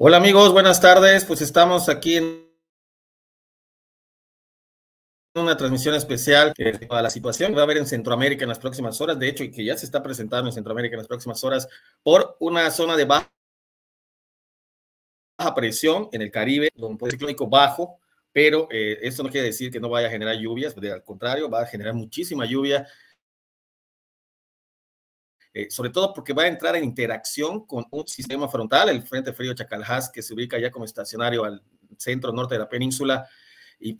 Hola amigos, buenas tardes. Pues estamos aquí en una transmisión especial a la situación que va a haber en Centroamérica en las próximas horas, de hecho, y que ya se está presentando en Centroamérica en las próximas horas por una zona de baja presión en el Caribe, donde puede ser bajo, pero eh, esto no quiere decir que no vaya a generar lluvias, al contrario, va a generar muchísima lluvia eh, sobre todo porque va a entrar en interacción con un sistema frontal, el Frente Frío Chacaljas que se ubica ya como estacionario al centro norte de la península y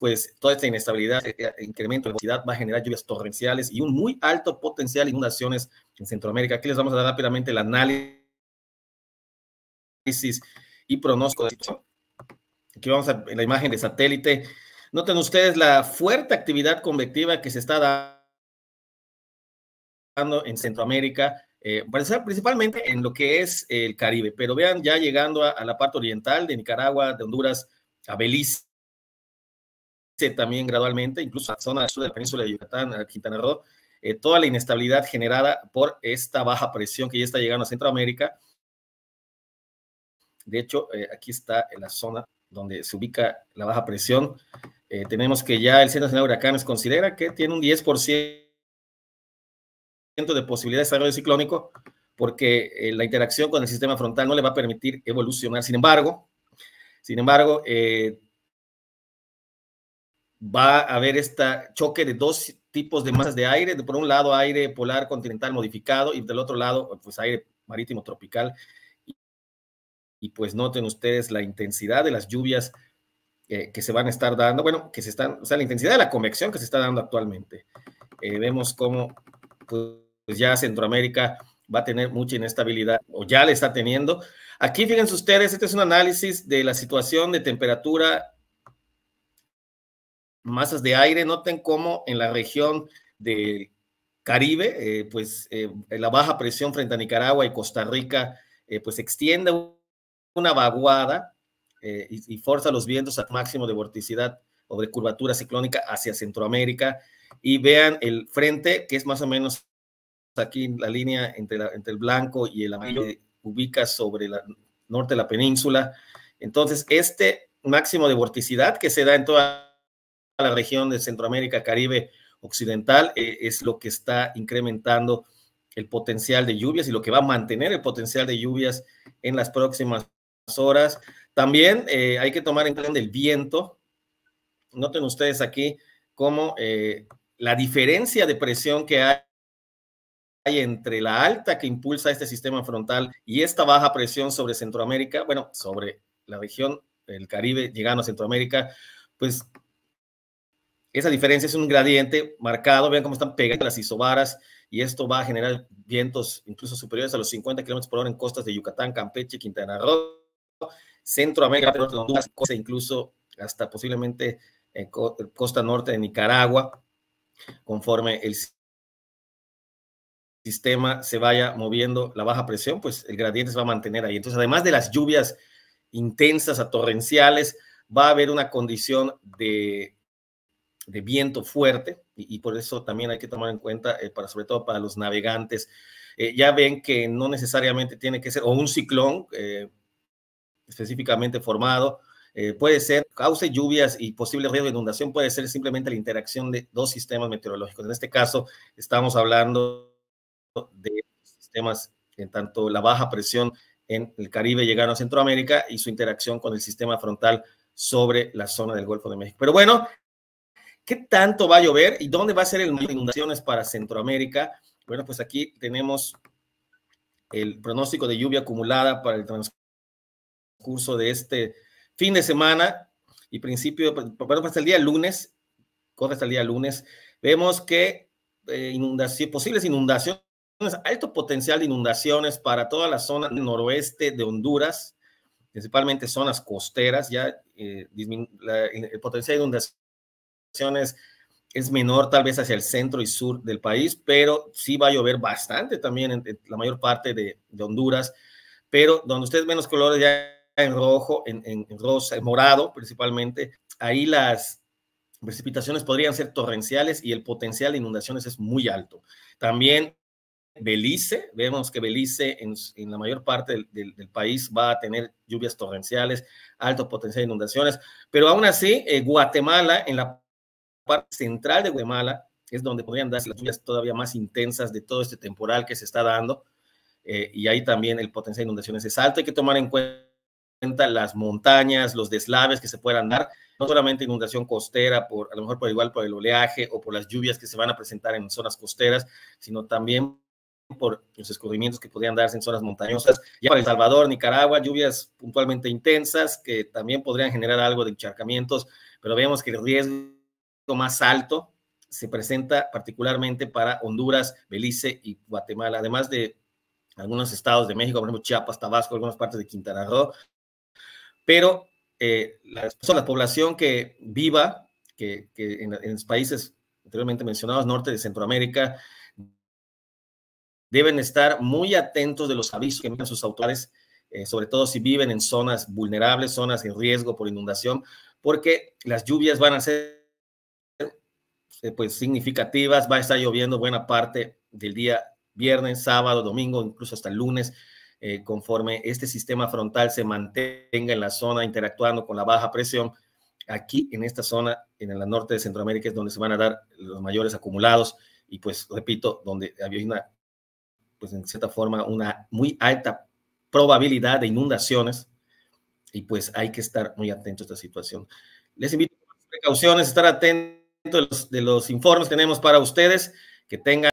pues toda esta inestabilidad, eh, eh, incremento de velocidad va a generar lluvias torrenciales y un muy alto potencial de inundaciones en Centroamérica. Aquí les vamos a dar rápidamente el análisis y pronóstico de situación. Aquí vamos a la imagen de satélite. Noten ustedes la fuerte actividad convectiva que se está dando en Centroamérica, eh, principalmente en lo que es el Caribe, pero vean ya llegando a, la parte oriental de Nicaragua, de Honduras, a Belice también gradualmente, incluso a la zona sur de la península de Yucatán, a Quintana Roo, eh, toda la inestabilidad generada por esta baja presión que ya está llegando a Centroamérica. De hecho, eh, aquí está en la zona donde se ubica la baja presión. Eh, tenemos que ya el Centro Nacional de Huracanes considera que tiene un 10% de posibilidad de desarrollo ciclónico porque eh, la interacción con el sistema frontal no le va a permitir evolucionar. Sin embargo, sin embargo, eh, va a haber este choque de dos tipos de masas de aire. De, por un lado, aire polar continental modificado y del otro lado, pues aire marítimo tropical. Y, pues noten ustedes la intensidad de las lluvias eh, que se van a estar dando, bueno, que se están, o sea, la intensidad de la convección que se está dando actualmente. vemos cómo pues, pues ya Centroamérica va a tener mucha inestabilidad o ya le está teniendo. Aquí fíjense ustedes, este es un análisis de la situación de temperatura, masas de aire. Noten cómo en la región de Caribe, eh, pues eh, la baja presión frente a Nicaragua y Costa Rica, eh, pues extiende una vaguada y, y, forza los vientos al máximo de vorticidad o de curvatura ciclónica hacia Centroamérica. Y vean el frente, que es más o menos aquí la línea entre, entre el blanco y el amarillo ubica sobre el norte de la península. Entonces, este máximo de vorticidad que se da en toda la región de Centroamérica, Caribe Occidental, eh, es lo que está incrementando el potencial de lluvias y lo que va a mantener el potencial de lluvias en las próximas horas. También eh, hay que tomar en cuenta el viento. Noten ustedes aquí cómo eh, la diferencia de presión que hay hay entre la alta que impulsa este sistema frontal y esta baja presión sobre Centroamérica, bueno, sobre la región del Caribe llegando a Centroamérica, pues esa diferencia es un gradiente marcado, vean cómo están pegadas las isobaras y esto va a generar vientos incluso superiores a los 50 kilómetros por hora en costas de Yucatán, Campeche, Quintana Roo, Centroamérica, Honduras, incluso hasta posiblemente en costa norte de Nicaragua, conforme el sistema se vaya moviendo la baja presión, pues el gradiente se va a mantener ahí. Entonces, además de las lluvias intensas a torrenciales, va a haber una condición de, viento fuerte y, por eso también hay que tomar en cuenta, eh, para, sobre todo para los navegantes, eh, ya ven que no necesariamente tiene que ser, o un ciclón eh, específicamente formado, puede ser, cause lluvias y posible riesgo de inundación, puede ser simplemente la interacción de dos sistemas meteorológicos. En este caso, estamos hablando de sistemas, en tanto la baja presión en el Caribe llegaron a Centroamérica y su interacción con el sistema frontal sobre la zona del Golfo de México. Pero bueno, ¿qué tanto va a llover y dónde va a ser el número de inundaciones para Centroamérica? Bueno, pues aquí tenemos el pronóstico de lluvia acumulada para el transcurso de este fin de semana y principio, pues, bueno, pues hasta el día lunes, corre hasta el día lunes, vemos que eh, posibles inundaciones alto potencial de inundaciones para toda la zona noroeste de Honduras, principalmente zonas costeras, ya eh, el potencial de inundaciones es menor tal vez hacia el centro y sur del país, pero sí va a llover bastante también en, la mayor parte de, Honduras, pero donde ustedes ven los colores ya en rojo, en, en, en rosa, en morado principalmente, ahí las, precipitaciones podrían ser torrenciales y el potencial de inundaciones es muy alto. También Belice. Vemos que Belice en, la mayor parte del, país va a tener lluvias torrenciales, alto potencial de inundaciones, pero aún así eh, Guatemala, en la parte central de Guatemala, es donde podrían darse las lluvias todavía más intensas de todo este temporal que se está dando, eh, y ahí también el potencial de inundaciones es alto. Hay que tomar en cuenta las montañas, los deslaves que se puedan dar, no solamente inundación costera, por, a lo mejor por igual por el oleaje o por las lluvias que se van a presentar en zonas costeras, sino también por los escurrimientos que podrían darse en zonas montañosas, ya para El Salvador, Nicaragua, lluvias puntualmente intensas que también podrían generar algo de encharcamientos, pero vemos que el riesgo más alto se presenta particularmente para Honduras, Belice y Guatemala, además de algunos estados de México, por ejemplo Chiapas, Tabasco, algunas partes de Quintana Roo, pero eh, la, población que viva, que, en, en los países anteriormente mencionados, norte de Centroamérica, deben estar muy atentos de los avisos que envían sus autores, eh, sobre todo si viven en zonas vulnerables, zonas en riesgo por inundación, porque las lluvias van a ser eh, pues significativas, va a estar lloviendo buena parte del día viernes, sábado, domingo, incluso hasta el lunes, eh, conforme este sistema frontal se mantenga en la zona interactuando con la baja presión. Aquí en esta zona, en el norte de Centroamérica, es donde se van a dar los mayores acumulados y pues, repito, donde había una pues en cierta forma, una muy alta probabilidad de inundaciones y pues hay que estar muy atento a esta situación. Les invito a precauciones, estar atentos de los, los informes que tenemos para ustedes, que tengan